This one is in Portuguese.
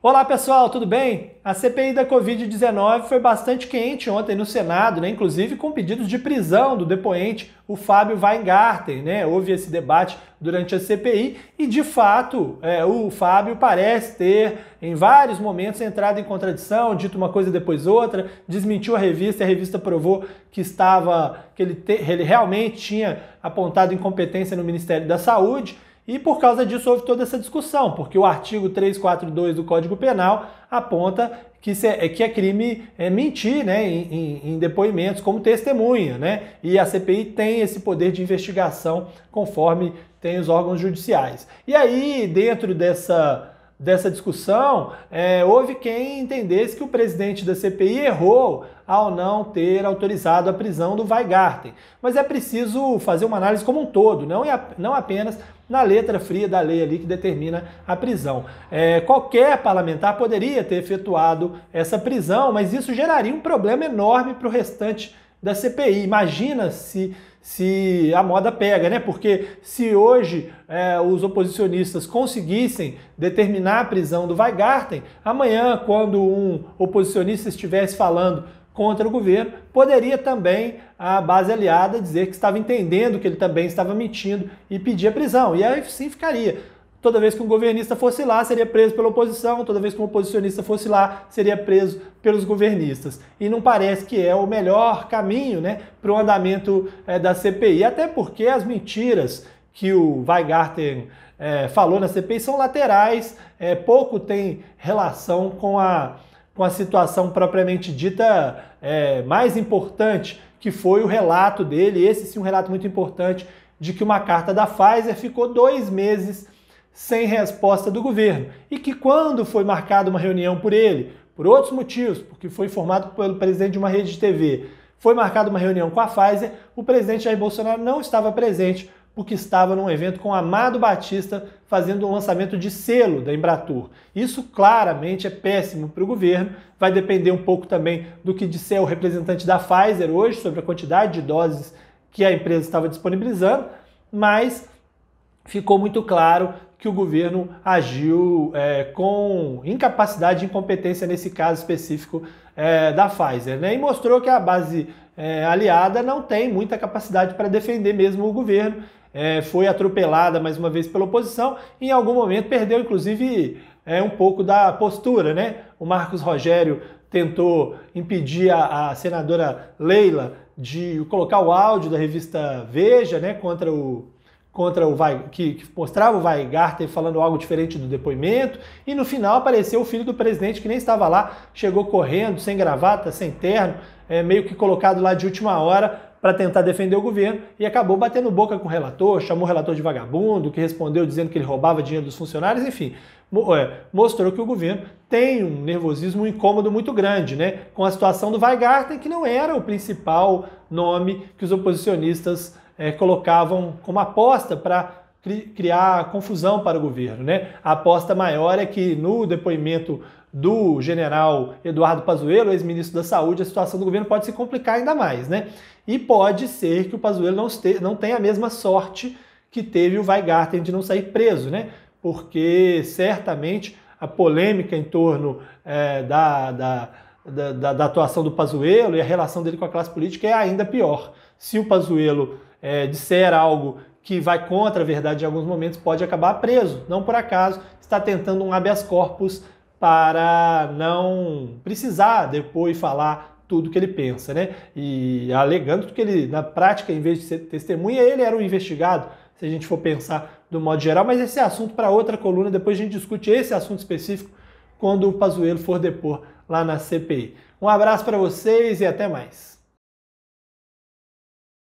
Olá pessoal, tudo bem? A CPI da Covid-19 foi bastante quente ontem no Senado, né? inclusive com pedidos de prisão do depoente, o Fábio Weingarten. Né? Houve esse debate durante a CPI e, de fato, é, o Fábio parece ter, em vários momentos, entrado em contradição, dito uma coisa depois outra, desmentiu a revista, e a revista provou que estava, que ele, te, ele realmente tinha apontado incompetência no Ministério da Saúde. E por causa disso houve toda essa discussão, porque o artigo 342 do Código Penal aponta que, é, é, que é crime é, mentir né, em, em, depoimentos como testemunha, né? E a CPI tem esse poder de investigação conforme tem os órgãos judiciais. E aí, dentro dessa dessa discussão, é, houve quem entendesse que o presidente da CPI errou ao não ter autorizado a prisão do Weigarten. Mas é preciso fazer uma análise como um todo, não, é, não apenas na letra fria da lei ali que determina a prisão. É, qualquer parlamentar poderia ter efetuado essa prisão, mas isso geraria um problema enorme para o restante da CPI. Imagina se, se a moda pega, né? Porque se hoje é, os oposicionistas conseguissem determinar a prisão do Weigarten, amanhã, quando um oposicionista estivesse falando contra o governo, poderia também a base aliada dizer que estava entendendo que ele também estava mentindo e pedir a prisão. E aí sim ficaria. Toda vez que um governista fosse lá, seria preso pela oposição, toda vez que um oposicionista fosse lá, seria preso pelos governistas. E não parece que é o melhor caminho né, para o andamento é, da CPI, até porque as mentiras que o Weigarten é, eh, falou na CPI são laterais, é, pouco tem relação com a, com a situação propriamente dita mais importante, que foi o relato dele, esse sim um relato muito importante, de que uma carta da Pfizer ficou dois meses sem resposta do governo e que, quando foi marcada uma reunião por ele, por outros motivos, porque foi informado pelo presidente de uma rede de TV, foi marcada uma reunião com a Pfizer, o presidente Jair Bolsonaro não estava presente porque estava num evento com Amado Batista fazendo o um lançamento de selo da Embratur. Isso claramente é péssimo para o governo, vai depender um pouco também do que disser o representante da Pfizer hoje sobre a quantidade de doses que a empresa estava disponibilizando, mas ficou muito claro que o governo agiu é, com incapacidade e incompetência nesse caso específico é, da Pfizer, né? E mostrou que a base é, aliada não tem muita capacidade para defender mesmo o governo. É, foi atropelada mais uma vez pela oposição e em algum momento perdeu, inclusive, é, um pouco da postura, né? O Marcos Rogério tentou impedir a, a senadora Leila de colocar o áudio da revista Veja, né, contra o contra o Vai, que, que mostrava o Weigarter falando algo diferente do depoimento, e no final apareceu o filho do presidente que nem estava lá, chegou correndo, sem gravata, sem terno, é, meio que colocado lá de última hora para tentar defender o governo e acabou batendo boca com o relator, chamou o relator de vagabundo, que respondeu dizendo que ele roubava dinheiro dos funcionários, enfim, é, mostrou que o governo tem um nervosismo um incômodo muito grande, né, com a situação do Weigarten, que não era o principal nome que os oposicionistas é, colocavam como aposta para criar confusão para o governo. Né? A aposta maior é que no depoimento do general Eduardo Pazuello, ex-ministro da Saúde, a situação do governo pode se complicar ainda mais. Né? E pode ser que o Pazuello não, não tenha a mesma sorte que teve o Weigarten de não sair preso, né? porque certamente a polêmica em torno é, da, da, da, da, atuação do Pazuello e a relação dele com a classe política é ainda pior. Se o Pazuello é, disser algo que vai contra a verdade em alguns momentos, pode acabar preso. Não por acaso está tentando um habeas corpus para não precisar depois falar tudo que ele pensa, né? E alegando que ele, na prática, em vez de ser testemunha, ele era o um investigado, se a gente for pensar do modo geral. Mas esse é assunto para outra coluna, depois a gente discute esse assunto específico quando o Pazuello for depor lá na CPI. Um abraço para vocês e até mais.